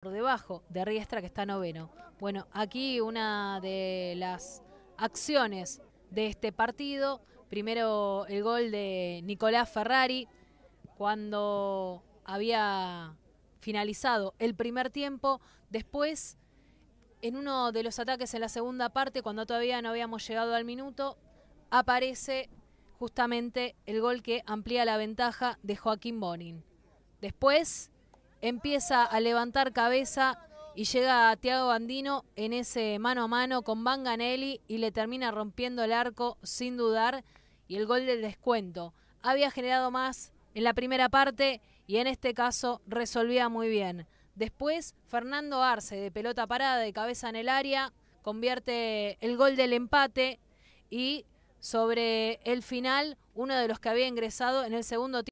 por debajo de Riestra que está noveno. Bueno, aquí una de las acciones de este partido. Primero el gol de Nicolás Ferrari cuando había finalizado el primer tiempo. Después, en uno de los ataques en la segunda parte, cuando todavía no habíamos llegado al minuto, aparece justamente el gol que amplía la ventaja de Joaquín Bonin. Después, empieza a levantar cabeza y llega a Tiago Bandino en ese mano a mano con Banganelli y le termina rompiendo el arco sin dudar y el gol del descuento. Había generado más en la primera parte y en este caso resolvía muy bien. Después Fernando Arce de pelota parada de cabeza en el área convierte el gol del empate y sobre el final uno de los que había ingresado en el segundo tiempo